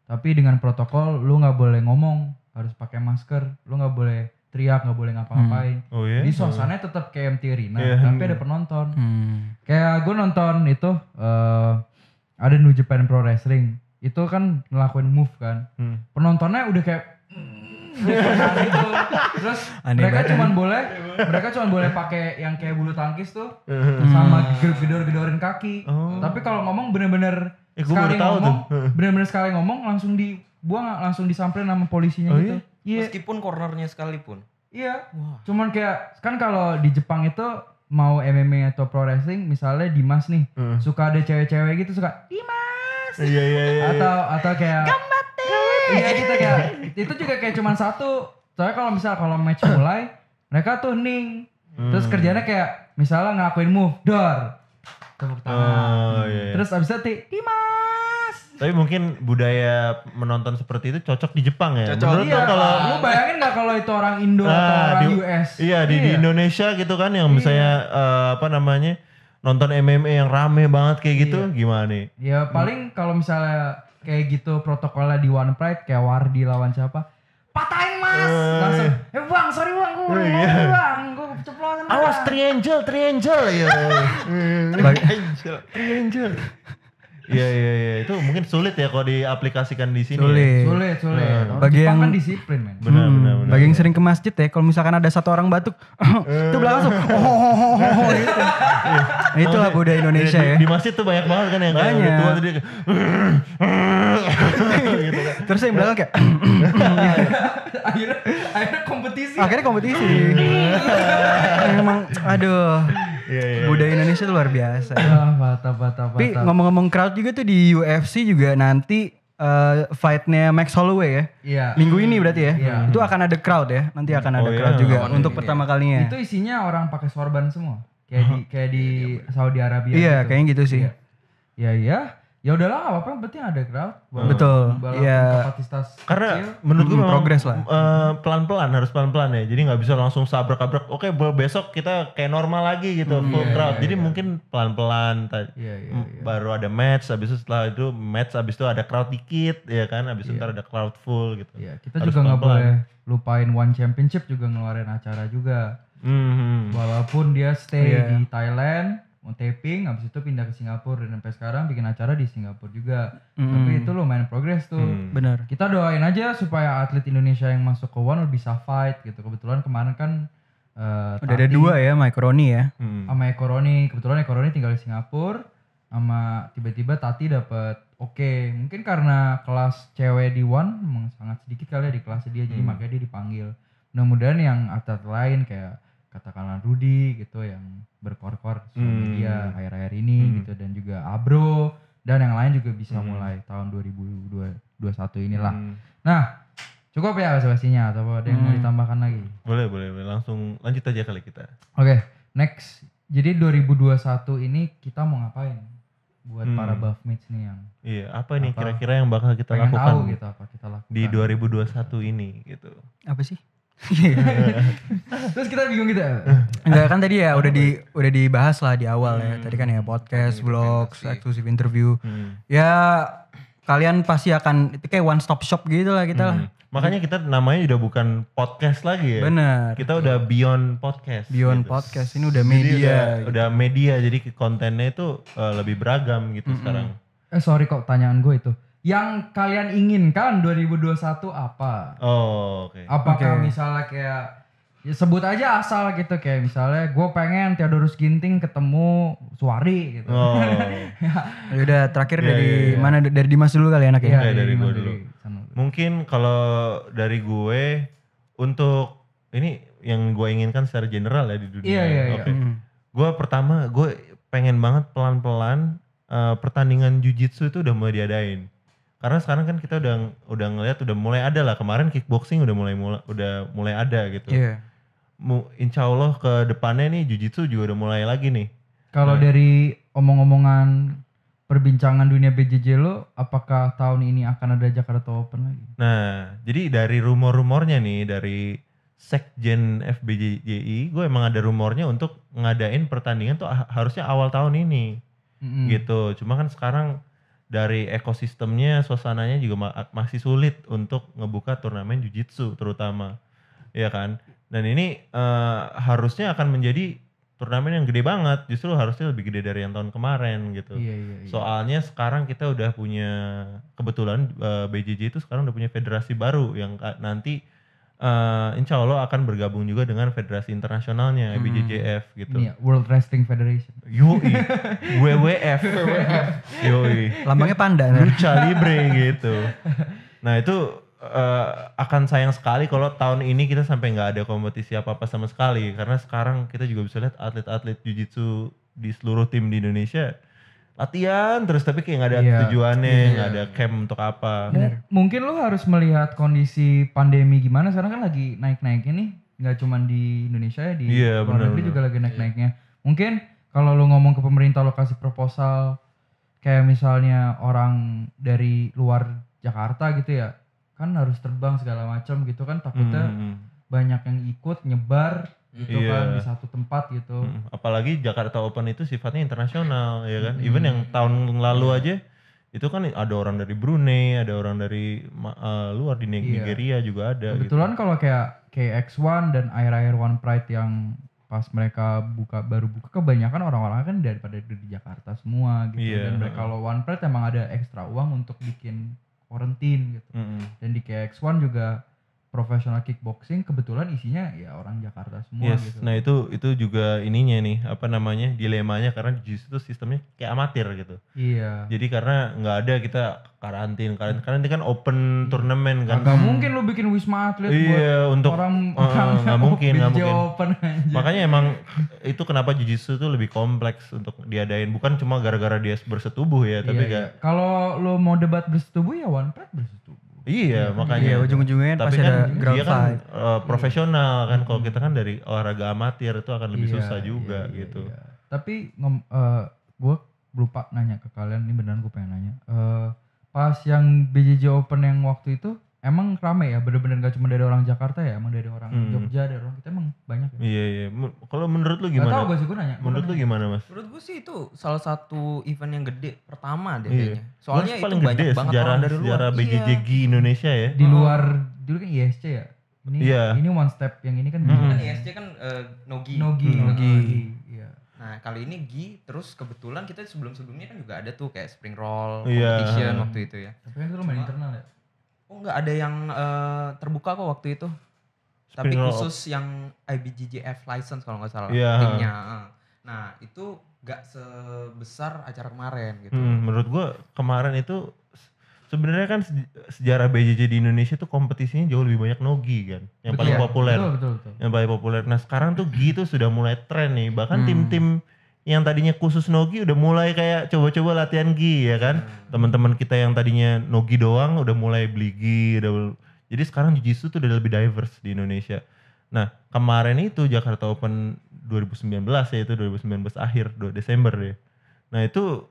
tapi dengan protokol lu nggak boleh ngomong harus pakai masker lu nggak boleh teriak nggak boleh ngapa-ngapain hmm. oh, yeah? di suasananya oh. tetap kayak MT Arena yeah. Iya. tapi ada penonton hmm. kayak gue nonton itu uh, ada New Japan Pro Wrestling itu kan ngelakuin move kan hmm. penontonnya udah kayak terus Aneh mereka cuma boleh mereka cuma boleh pakai yang kayak bulu tangkis tuh hmm. sama gedor-gedorin kaki oh. tapi kalau ngomong bener-bener eh, sekali ngomong hmm. bener-bener sekali ngomong langsung dibuang langsung disamperin sama polisinya oh, gitu iya? Yeah. meskipun cornernya sekalipun iya wow. cuman kayak kan kalau di Jepang itu mau MMA atau pro wrestling misalnya Dimas nih hmm. suka ada cewek-cewek gitu suka Dimas iya, iya, iya, iya. atau atau kayak Gamba iya gitu ya itu juga kayak cuman satu soalnya kalau misal kalau match mulai mereka tuh hening hmm. terus kerjanya kayak misalnya ngelakuin move door tepuk tangan oh, iya. iya. terus abis itu timas tapi mungkin budaya menonton seperti itu cocok di Jepang ya cocok Menurut iya, kalau lu bayangin nggak kalau itu orang Indo nah, atau orang di, US iya di, iya di Indonesia gitu kan yang iya. misalnya uh, eh, apa namanya nonton MMA yang rame banget kayak gitu iya. gimana nih ya paling hmm. kalau misalnya kayak gitu protokolnya di One Pride kayak Wardi lawan siapa patahin mas oh, langsung eh bang sorry bang gue mau iya. bang gue ceplosan awas triangle triangle ya triangle triangle Iya iya iya itu mungkin sulit ya kalau diaplikasikan di sini. Sulit. Ya. Sulit sulit. Nah, bagi yang kan disiplin men. Benar hmm, benar benar. Bagi yang sering ke masjid ya kalau misalkan ada satu orang batuk itu belakang langsung oh, oh, oh, oh, gitu. nah, itulah budaya Indonesia ya. Di, masjid tuh banyak banget kan yang banyak. kayak tua tadi kayak Terus yang belakang kayak akhirnya akhirnya kompetisi. Akhirnya kompetisi. Emang aduh yeah, iya, budaya iya. Indonesia tuh luar biasa. mata, ah, mata, mata. Tapi ngomong-ngomong crowd juga tuh di UFC juga nanti uh, eh, fightnya Max Holloway ya. Iya. Minggu ini berarti ya. Iya. Itu akan ada crowd ya. Nanti akan ada oh, crowd yeah. juga oh, iya, untuk pertama kalinya. Ya? Itu isinya orang pakai sorban semua. Kayak di kayak di Saudi Arabia. Iya, gitu. kayaknya gitu sih. Iya, iya. yeah ya udahlah apa-apa yang penting ada crowd hmm. betul iya kapasitas karena kecil. menurut gue hmm, progres lah uh, pelan-pelan harus pelan-pelan ya jadi nggak bisa langsung sabrak-abrak oke okay, besok kita kayak normal lagi gitu hmm, full yeah, crowd yeah, jadi yeah. mungkin pelan-pelan yeah, yeah, yeah. baru ada match habis itu setelah itu match habis itu ada crowd dikit ya kan habis yeah. ntar ada crowd full gitu yeah, kita harus juga nggak boleh lupain one championship juga ngeluarin acara juga mm -hmm. walaupun dia stay yeah. di Thailand mau taping habis itu pindah ke Singapura dan sampai sekarang bikin acara di Singapura juga mm. tapi itu lumayan progres tuh mm. benar kita doain aja supaya atlet Indonesia yang masuk ke One bisa fight gitu kebetulan kemarin kan uh, udah ada dua ya Maikoroni ya mm. sama Roni, kebetulan Roni tinggal di Singapura sama tiba-tiba Tati dapat oke okay. mungkin karena kelas cewek di One memang sangat sedikit kali ya di kelas dia mm. jadi hmm. makanya dia dipanggil mudah-mudahan yang atlet lain kayak katakanlah Rudy gitu yang berkor-kor di hmm. media akhir-akhir ini hmm. gitu dan juga Abro dan yang lain juga bisa hmm. mulai tahun 2021 inilah. Hmm. Nah, cukup ya basa-basinya atau ada yang mau hmm. ditambahkan lagi? Boleh, boleh, boleh. Langsung lanjut aja kali kita. Oke, okay, next. Jadi 2021 ini kita mau ngapain? buat hmm. para buff mates nih yang iya apa nih kira-kira yang bakal kita lakukan gitu apa kita lakukan di 2021 ini gitu apa sih Terus kita bingung gitu. Ya? Enggak kan tadi ya udah di udah dibahas lah di awal ya. hmm. ya. Tadi kan ya podcast, vlog, eksklusif interview. Hmm. Ya kalian pasti akan itu kayak one stop shop gitu lah kita hmm. lah. Makanya kita namanya udah bukan podcast lagi ya. Benar. Kita udah beyond podcast. Beyond gitu. podcast ini udah media. udah, gitu. udah media jadi kontennya itu uh, lebih beragam gitu -hmm. sekarang. Eh sorry kok tanyaan gue itu yang kalian inginkan 2021 apa? Oh, oke. Okay. Apakah okay. misalnya kayak ya sebut aja asal gitu kayak misalnya gue pengen Theodorus Ginting ketemu Suwari gitu. Oh. ya udah terakhir yeah, dari yeah, yeah. mana dari Dimas dulu kali ya, anak ya. Yeah, dari, dari gue iya, dulu. Dari, Mungkin kalau dari gue untuk ini yang gue inginkan secara general ya di dunia. Iya iya iya. Mm-hmm. Gue pertama gue pengen banget pelan-pelan uh, pertandingan jujitsu itu udah mulai diadain karena sekarang kan kita udah udah ngelihat udah mulai ada lah kemarin kickboxing udah mulai mulai udah mulai ada gitu. Yeah. Insya Allah ke depannya nih jujitsu juga udah mulai lagi nih. Kalau nah. dari omong-omongan perbincangan dunia BJJ lo, apakah tahun ini akan ada Jakarta Open lagi? Nah, jadi dari rumor-rumornya nih dari Sekjen FBJJI, gue emang ada rumornya untuk ngadain pertandingan tuh harusnya awal tahun ini, mm -hmm. gitu. Cuma kan sekarang dari ekosistemnya, suasananya juga ma masih sulit untuk ngebuka turnamen jujitsu terutama, ya kan? Dan ini uh, harusnya akan menjadi turnamen yang gede banget, justru harusnya lebih gede dari yang tahun kemarin gitu. Iya, iya, iya. Soalnya sekarang kita udah punya kebetulan uh, eh, BJJ itu sekarang udah punya federasi baru yang nanti uh, insya Allah akan bergabung juga dengan federasi internasionalnya hmm. BJJF gitu. Iya, World Wrestling Federation. Yoi, WWF. WWF. Yoi. Lambangnya panda. Lucha Libre gitu. Nah itu uh, akan sayang sekali kalau tahun ini kita sampai nggak ada kompetisi apa-apa sama sekali. Karena sekarang kita juga bisa lihat atlet-atlet jujitsu di seluruh tim di Indonesia latihan terus tapi kayak nggak ada iya. tujuannya iya. nggak iya. ada camp untuk apa Bener. mungkin lo harus melihat kondisi pandemi gimana sekarang kan lagi naik naiknya nih nggak cuma di Indonesia ya di iya, luar negeri juga lagi naik naiknya iya. mungkin kalau lo ngomong ke pemerintah lo kasih proposal kayak misalnya orang dari luar Jakarta gitu ya kan harus terbang segala macam gitu kan takutnya hmm. hmm, hmm. banyak yang ikut nyebar gitu yeah. kan di satu tempat gitu. Hmm. Apalagi Jakarta Open itu sifatnya internasional ya kan. Hmm. Even yang tahun lalu iya. aja itu kan ada orang dari Brunei, ada orang dari uh, luar di iya. Nigeria juga ada. Gitu. Kebetulan gitu. kalau kayak KX1 dan Air Air One Pride yang pas mereka buka baru buka kebanyakan orang-orang kan daripada dari Jakarta semua gitu yeah. dan mereka kalau One Pride emang ada ekstra uang untuk bikin quarantine gitu. Mm -hmm. Dan di KX1 juga profesional kickboxing kebetulan isinya ya orang Jakarta semua yes. gitu. Nah itu itu juga ininya nih apa namanya dilemanya karena justru sistemnya kayak amatir gitu. Iya. Jadi karena nggak ada kita karantin karantin karena ini kan open turnamen kan. Gak mungkin lo bikin wisma atlet iya, buat untuk orang eh, nggak uh, mungkin nggak mungkin. Open aja. Makanya emang itu kenapa jujitsu itu lebih kompleks untuk diadain bukan cuma gara-gara dia bersetubuh ya tapi iya, gak. Iya. Kalau lo mau debat bersetubuh ya one pack bersetubuh Iya, iya kan? makanya. Iya ujung-ujungnya Tapi pasti kan ada ground dia kan Uh, profesional iya. kan kalau kita kan dari olahraga amatir itu akan lebih iya, susah iya, juga iya, iya, gitu. Iya. Tapi uh, eh, gue lupa nanya ke kalian ini beneran gue pengen nanya. Uh, pas yang BJJ Open yang waktu itu emang rame ya bener-bener gak cuma dari orang Jakarta ya emang dari orang hmm. Jogja dari orang kita emang banyak ya? iya iya kalau menurut lu gimana? gak tau gue sih gue nanya menurut lu gimana mas? menurut gue sih itu salah satu event yang gede pertama deh iya. kayaknya soalnya itu paling banyak gede, ya banget sejarah, orang dari luar sejarah BJJG iya. Indonesia ya di luar dulu kan ISC ya ini yeah. ini one step yang ini kan mm -hmm. ISC kan uh, Nogi Nogi, hmm. Nogi. Nogi. Iya. nah kali ini Gi terus kebetulan kita sebelum sebelumnya kan juga ada tuh kayak spring roll iya. competition yeah. waktu itu ya tapi kan itu lumayan internal ya Oh nggak ada yang uh, terbuka kok waktu itu. Tapi Tapi khusus yang IBJJF license kalau nggak salah yeah. timnya. Nah itu nggak sebesar acara kemarin gitu. Hmm, menurut gua kemarin itu sebenarnya kan sejarah BJJ di Indonesia tuh kompetisinya jauh lebih banyak nogi kan yang betul, paling ya? populer betul, betul, betul. yang paling populer nah sekarang tuh gitu sudah mulai tren nih bahkan hmm. tim-tim hmm yang tadinya khusus nogi udah mulai kayak coba-coba latihan gi ya kan hmm. teman-teman kita yang tadinya nogi doang udah mulai beli gi udah jadi sekarang jujitsu tuh udah lebih diverse di Indonesia nah kemarin itu Jakarta Open 2019 ya itu 2019 akhir 2 Desember deh. nah itu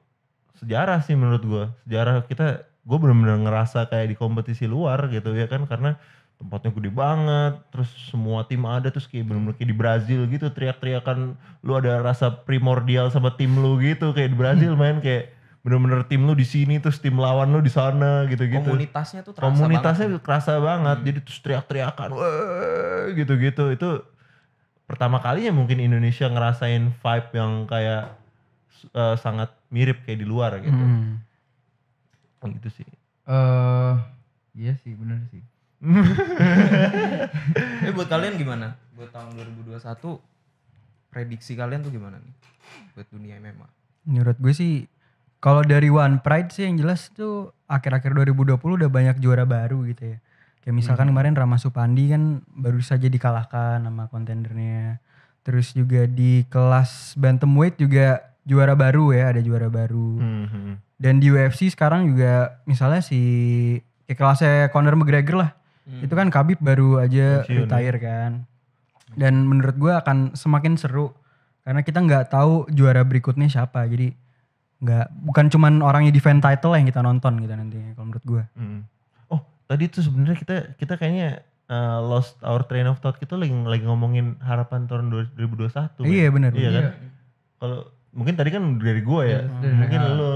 sejarah sih menurut gue sejarah kita gue benar-benar ngerasa kayak di kompetisi luar gitu ya kan karena tempatnya gede banget terus semua tim ada terus kayak bener-bener kayak di Brazil gitu teriak-teriakan lu ada rasa primordial sama tim lu gitu kayak di Brazil main hmm. kayak bener-bener tim lu di sini terus tim lawan lu di sana gitu-gitu komunitasnya tuh terasa komunitasnya banget. kerasa banget hmm. jadi terus teriak-teriakan gitu-gitu itu pertama kalinya mungkin Indonesia ngerasain vibe yang kayak uh, sangat mirip kayak di luar gitu hmm. gitu sih eh uh, iya sih bener sih eh buat kalian gimana? Buat tahun 2021 prediksi kalian tuh gimana nih buat dunia MMA? Menurut gue sih kalau dari One Pride sih yang jelas tuh akhir-akhir 2020 udah banyak juara baru gitu ya. Kayak misalkan hmm. kemarin Rama Supandi kan baru saja dikalahkan sama kontendernya. Terus juga di kelas bantamweight juga juara baru ya, ada juara baru. Hmm. hmm. Dan di UFC sekarang juga misalnya si kayak kelasnya Conor McGregor lah. Hmm. Itu kan Khabib baru aja Pensiun. Ya. retire kan. Dan menurut gue akan semakin seru karena kita nggak tahu juara berikutnya siapa. Jadi nggak bukan cuman orang yang defend title yang kita nonton gitu nanti kalau menurut gue. Hmm. Oh tadi tuh sebenarnya kita kita kayaknya uh, lost our train of thought kita lagi lagi ngomongin harapan tahun 2021. Iya kan? benar. Iya kan. Iya. Kalau mungkin tadi kan dari gue ya, hmm. mungkin iya. lo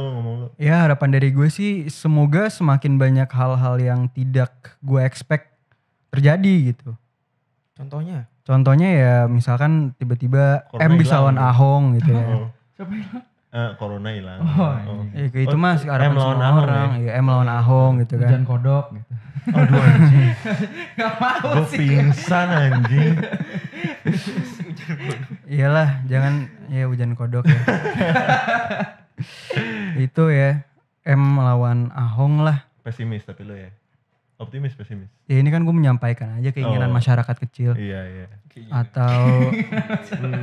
Ya harapan dari gue sih semoga semakin banyak hal-hal yang tidak gue expect terjadi gitu. Contohnya? Contohnya ya misalkan tiba-tiba M bisa lawan Ahong gitu ya. Oh. Siapa hilang? Uh, eh, corona hilang. Oh, iya. oh. Iya, oh. itu mas mah harapan lawan Ahong, orang. Ya. M lawan ya? Iya, Ahong gitu kan. Hujan kodok gitu. Aduh anjing. Gak mau sih Gue pingsan anjing. Iyalah, jangan ya hujan kodok ya. itu ya M lawan Ahong lah. Pesimis tapi lo ya. Optimis pesimis. Ya ini kan gue menyampaikan aja keinginan oh. masyarakat kecil. Iya iya. Atau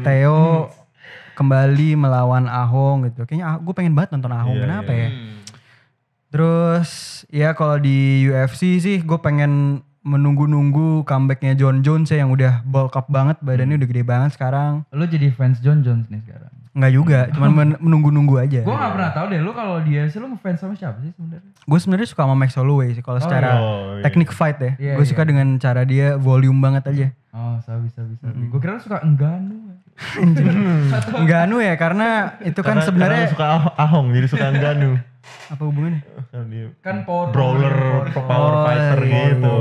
Theo kembali melawan Ahong gitu. Kayaknya ah, gue pengen banget nonton Ahong. yeah, Kenapa yeah. ya? Terus ya kalau di UFC sih gue pengen menunggu-nunggu comebacknya John Jones ya yang udah bulk up banget badannya hmm. udah gede banget sekarang. Lo jadi fans John Jones nih sekarang? Enggak juga, hmm. cuman menunggu-nunggu aja. Gue gak pernah tau deh, lu kalau dia sih lu ngefans sama siapa sih sebenarnya? Gue sebenarnya suka sama Max Holloway sih kalau oh, secara iya. teknik fight ya. Yeah, gue iya. suka dengan cara dia volume banget aja. Oh, sabi sabi sabi. Mm. Gue kira lu suka Engganu. Engganu ya karena itu kan sebenarnya suka Ahong jadi suka Engganu. Apa hubungannya? Kan, kan power brawler, power, power, power oh, fighter iya. gitu.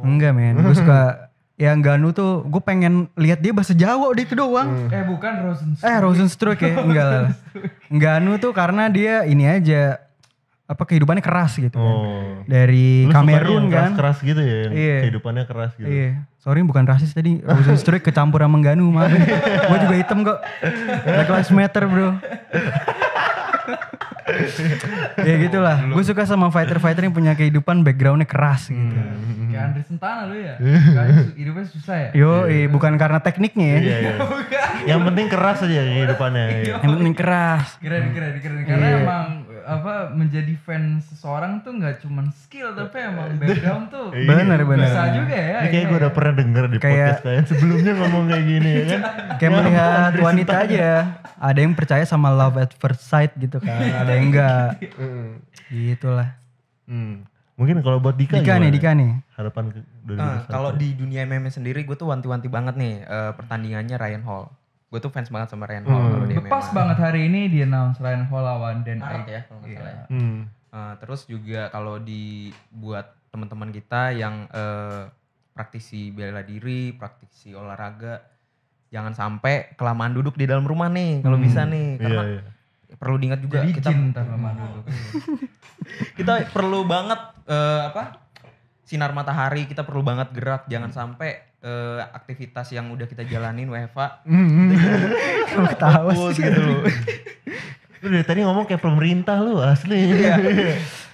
Enggak men, gue suka yang Ganu tuh gue pengen lihat dia bahasa Jawa di itu doang. Hmm. Eh bukan Rosenstruck. Eh Rosenstruck ya enggak lah. Ganu tuh karena dia ini aja apa kehidupannya keras gitu kan. Oh. Dari Lu Kamerun kan. Keras, keras gitu ya. Iya. Kehidupannya keras gitu. Iya. Sorry bukan rasis tadi Rosenstruck kecampur sama Ganu mah. gue juga hitam kok. Black Lives Matter bro ya gitulah. Gue suka sama fighter-fighter yang punya kehidupan backgroundnya keras hmm, gitu. Hmm, hmm, hmm. Kayak Andre Sentana lu ya. hidupnya susah ya. Yo, yeah. Iya, yeah. bukan karena tekniknya ya. yeah, iya. yeah. yang penting keras aja kehidupannya. Iya. Yang penting keras. Keren, keren, keren. Karena yeah. emang apa menjadi fan seseorang tuh nggak cuman skill tapi emang eh, background tuh iya, benar benar bisa juga ya ini kayak iya. gue udah pernah denger di kayak, podcast kalian sebelumnya ngomong kayak gini ya kan kayak melihat wanita aja ya. ada yang percaya sama love at first sight gitu kan ada yang enggak gitulah hmm. mungkin kalau buat Dika Dika nih Dika nih harapan uh, kalau di dunia MMA sendiri gue tuh wanti-wanti banget nih uh, pertandingannya Ryan Hall gue tuh fans banget sama Ryan Hall hmm. kalau dia Pas banget hari ini di announce Ryan Hall lawan Dan Art ya kalau yeah. Ya. Iya. Hmm. Uh, terus juga kalau dibuat teman-teman kita yang uh, praktisi bela diri, praktisi olahraga, jangan sampai kelamaan duduk di dalam rumah nih kalau hmm. bisa nih iya, karena yeah, yeah. perlu diingat juga Jadi kita kita perlu banget uh, apa sinar matahari kita perlu banget gerak jangan hmm. sampai uh, aktivitas yang udah kita jalanin WFA mm -hmm. hmm. tahu sih gitu lu dari tadi ngomong kayak pemerintah lu asli iya.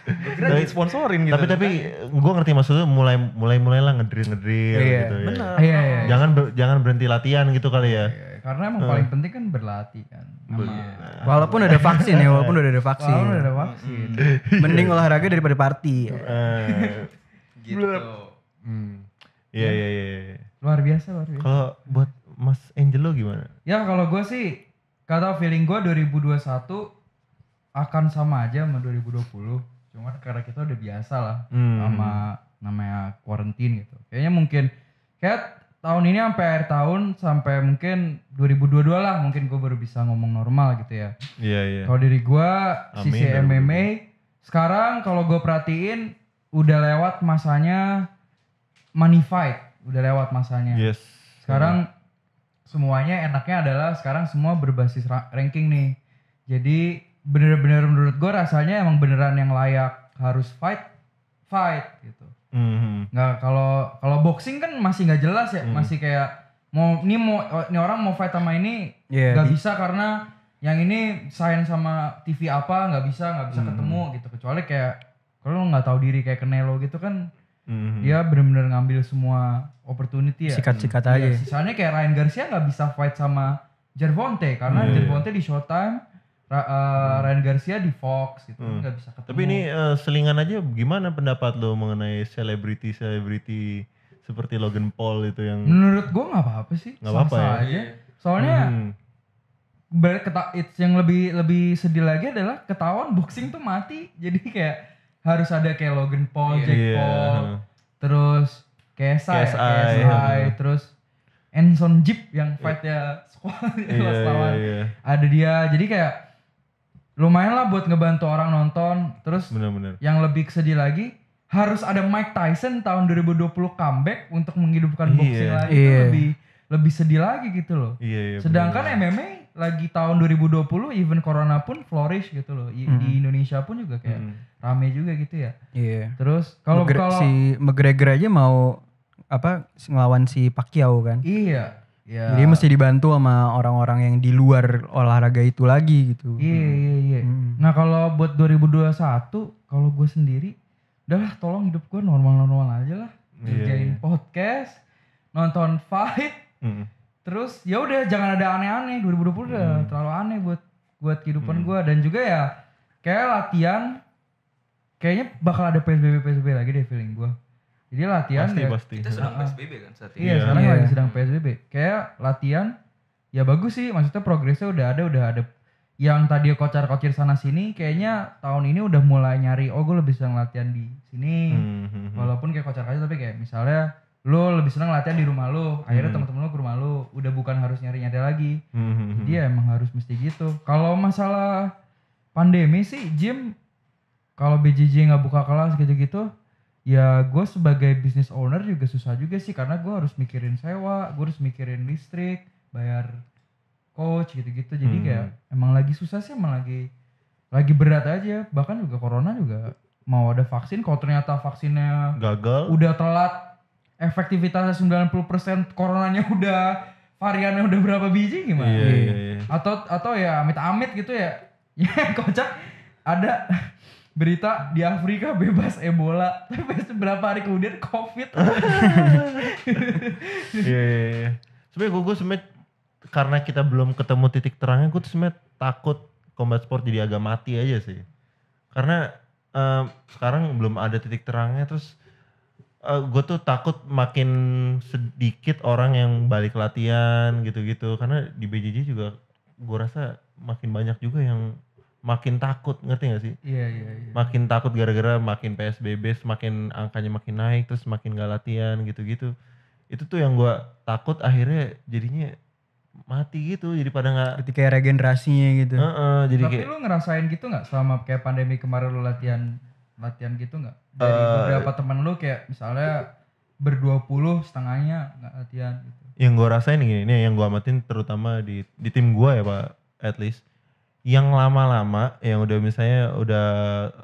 Gue Kira dari sponsorin gitu. Tapi tapi gue ngerti maksudnya mulai mulai mulailah ngedrill ngedrill iya, yeah. gitu. Bener. Ya. Iya, iya, iya. Jangan ber, jangan berhenti latihan gitu kali ya. Yeah, iya, karena emang hmm. paling penting kan berlatih kan. Sama, nah. walaupun ada vaksin ya, walaupun udah ada vaksin. Walaupun udah ada vaksin. Mending olahraga daripada party. Ya gitu hmm. Iya yeah, iya iya, iya iya. luar biasa luar biasa. Kalau buat Mas Angelo gimana? Ya kalau gue sih kata feeling gue 2021 akan sama aja sama 2020. cuma karena kita udah biasa lah hmm. sama namanya quarantine gitu. Kayaknya mungkin kayak tahun ini sampai akhir tahun sampai mungkin 2022 lah mungkin gue baru bisa ngomong normal gitu ya. Iya iya. Kalau diri gue sisi MMA sekarang kalau gue perhatiin udah lewat masanya manified, udah lewat masanya. Yes. Sekarang yeah. semuanya enaknya adalah sekarang semua berbasis ranking nih. Jadi bener-bener menurut gue rasanya emang beneran yang layak harus fight, fight gitu. Mm-hmm. Nggak kalau kalau boxing kan masih nggak jelas ya, mm. masih kayak mau ini mau ini orang mau fight sama ini yeah, nggak bisa karena yang ini sign sama TV apa nggak bisa nggak bisa mm. ketemu gitu kecuali kayak kalau lo nggak tahu diri kayak Kenelo gitu kan mm-hmm. dia benar-benar ngambil semua opportunity ya sikat-sikat iya, aja ya, sisanya kayak Ryan Garcia nggak bisa fight sama Jervonte karena Jervonte iya, iya. Gervonta di Showtime Ra, uh, Ryan Garcia di Fox gitu hmm. nggak Gak bisa ketemu. Tapi ini uh, selingan aja gimana pendapat lo mengenai selebriti selebriti seperti Logan Paul itu yang Menurut gue nggak apa-apa sih. Nggak apa-apa ya. Aja. Soalnya hmm. Keta yang lebih lebih sedih lagi adalah ketahuan boxing tuh mati. Jadi kayak harus ada kayak Logan Paul, yeah. Jack iya. Paul, yeah. terus KSI, KSI, KSI yeah. terus Enson Jeep yang iya. fight ya squad yeah, iya, lawan. Yeah, yeah. Ada dia. Jadi kayak lumayan lah buat ngebantu orang nonton. Terus bener, bener. yang lebih sedih lagi harus ada Mike Tyson tahun 2020 comeback untuk menghidupkan boxing yeah. lagi. Yeah. Itu lebih lebih sedih lagi gitu loh. yeah, yeah, Sedangkan bener. MMA lagi tahun 2020 even corona pun flourish gitu loh. I, Di hmm. Indonesia pun juga kayak hmm. rame juga gitu ya. Iya. Yeah. Terus kalau Megre kalau si McGregor aja mau apa ngelawan si Pacquiao kan. Iya. Yeah. Jadi mesti dibantu sama orang-orang yang di luar olahraga itu lagi gitu. Iya hmm. iya iya. Hmm. Nah kalau buat 2021, kalau gue sendiri, udahlah tolong hidup gue normal-normal aja lah. Kerjain iya, yeah. podcast, nonton fight, hmm terus ya udah jangan ada aneh-aneh 2020 udah hmm. terlalu aneh buat buat kehidupan hmm. gue dan juga ya kayak latihan kayaknya bakal ada psbb psbb lagi deh feeling gue jadi latihan pasti, ya, pasti. kita sedang psbb kan saat ini iya yeah. sekarang yeah. lagi iya. sedang psbb kayak latihan ya bagus sih maksudnya progresnya udah ada udah ada yang tadi kocar kocir sana sini kayaknya tahun ini udah mulai nyari oh gue lebih sedang latihan di sini mm -hmm. walaupun kayak kocar kacir tapi kayak misalnya lo lebih senang latihan di rumah lo, akhirnya hmm. teman-teman lu ke rumah lo, udah bukan harus nyari nyari lagi hmm. jadi hmm, hmm. emang harus mesti gitu kalau masalah pandemi sih gym kalau BJJ nggak buka kelas gitu gitu ya gue sebagai business owner juga susah juga sih karena gue harus mikirin sewa gue harus mikirin listrik bayar coach gitu gitu jadi hmm. kayak emang lagi susah sih emang lagi lagi berat aja bahkan juga corona juga mau ada vaksin kalau ternyata vaksinnya gagal udah telat efektivitasnya 90% coronanya udah variannya udah berapa biji gimana? Iya, iya, iya. Atau atau ya amit-amit gitu ya. Ya kocak ada berita di Afrika bebas Ebola tapi beberapa hari kemudian COVID. Iya, iya, iya sebenarnya gue, gue karena kita belum ketemu titik terangnya gue tuh sebenernya takut combat sport jadi agak mati aja sih. Karena um, sekarang belum ada titik terangnya terus uh, eh, gue tuh takut makin sedikit orang yang balik latihan gitu-gitu karena di BJJ juga gue rasa makin banyak juga yang makin takut ngerti gak sih? Iya yeah, iya. Yeah, yeah. Makin takut gara-gara makin PSBB, semakin angkanya makin naik, terus makin gak latihan gitu-gitu. Itu tuh yang gue takut akhirnya jadinya mati gitu jadi pada nggak jadi kayak regenerasinya gitu uh -uh, jadi tapi kayak, lu ngerasain gitu nggak selama kayak pandemi kemarin lu latihan latihan gitu nggak dari uh, beberapa temen lu kayak misalnya berdua puluh setengahnya nggak latihan gitu yang gue rasain gini ini yang gue amatin terutama di di tim gue ya pak at least yang lama-lama yang udah misalnya udah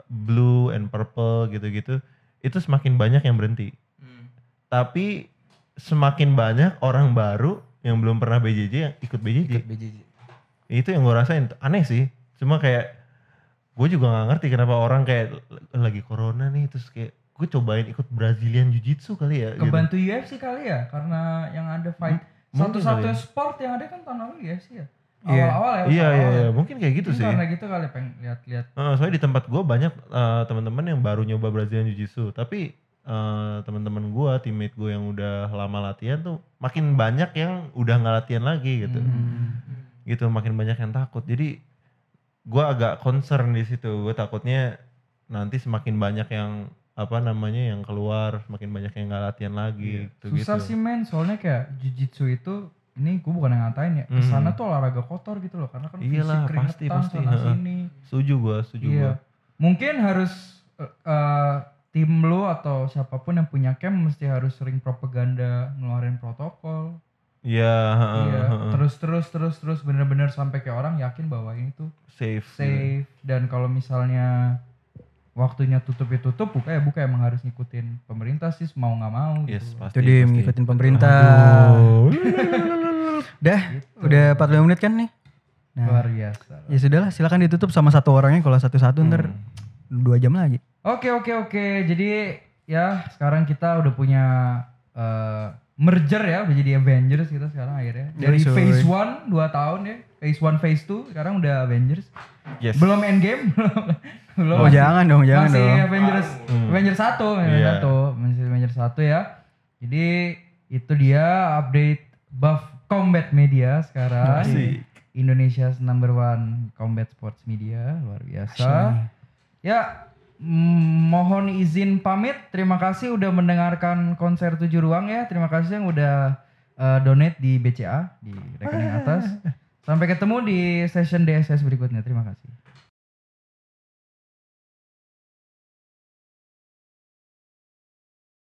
blue and purple gitu-gitu itu semakin banyak yang berhenti hmm. tapi semakin banyak orang baru yang belum pernah BJJ yang ikut BJJ, ikut BJJ. itu yang gue rasain aneh sih cuma kayak gue juga gak ngerti kenapa orang kayak lagi corona nih terus kayak gue cobain ikut Brazilian Jiu Jitsu kali ya kebantu gitu. UFC kali ya karena yang ada fight hmm, satu satu ya. sport yang ada kan tahun lalu UFC ya awal-awal yeah. ya iya ya, iya, iya iya ya. mungkin kayak gitu mungkin sih karena gitu kali pengen lihat-lihat uh, soalnya di tempat gue banyak uh, teman-teman yang baru nyoba Brazilian Jiu Jitsu tapi uh, teman-teman gue teammate gue yang udah lama latihan tuh makin banyak yang udah nggak latihan lagi gitu hmm. gitu makin banyak yang takut jadi gue agak concern di situ gue takutnya nanti semakin banyak yang apa namanya yang keluar semakin banyak yang nggak latihan lagi yeah. gitu, susah gitu. sih men soalnya kayak jujitsu itu ini gue bukan yang ngatain ya mm. kesana hmm. tuh olahraga kotor gitu loh karena kan Iyalah, fisik keringetan pasti, pasti. sana sini setuju gue setuju iya. gue mungkin harus uh, tim lo atau siapapun yang punya camp mesti harus sering propaganda ngeluarin protokol Iya. Iya. Terus terus terus terus bener-bener sampai kayak orang yakin bahwa ini tuh safe. Iya. Safe yeah. dan kalau misalnya waktunya tutup ya tutup buka ya buka emang harus ngikutin pemerintah sih mau nggak mau gitu. yes, Pasti, Jadi pasti. ngikutin pemerintah. Dah, gitu. udah 45 menit kan nih? Nah, Luar biasa. Ya sudahlah, silakan ditutup sama satu orangnya kalau satu-satu hmm. ntar dua jam lagi. Oke, oke, oke. Jadi ya sekarang kita udah punya uh, merger ya udah jadi Avengers kita gitu sekarang akhirnya iya, dari yeah, Phase One dua tahun ya Phase One Phase Two sekarang udah Avengers yes. belum Endgame belum oh jangan dong jangan masih dong Avengers ah. Hmm. Avengers 1 Avengers yeah. satu masih Avengers 1 ya jadi itu dia update buff combat media sekarang Indonesia's number one combat sports media luar biasa Asyik. ya Mm, mohon izin pamit. Terima kasih udah mendengarkan konser tujuh ruang ya. Terima kasih yang udah uh, donate di BCA di rekening atas. Sampai ketemu di session DSS berikutnya. Terima kasih.